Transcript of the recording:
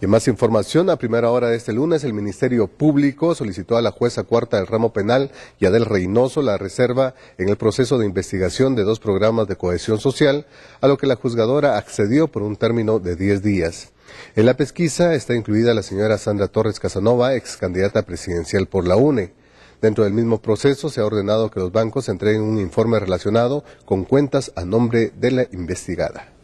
Y más información, a primera hora de este lunes, el Ministerio Público solicitó a la jueza cuarta del ramo penal, y del Reynoso, la reserva en el proceso de investigación de dos programas de cohesión social, a lo que la juzgadora accedió por un término de 10 días. En la pesquisa está incluida la señora Sandra Torres Casanova, ex candidata presidencial por la UNE. Dentro del mismo proceso se ha ordenado que los bancos entreguen un informe relacionado con cuentas a nombre de la investigada.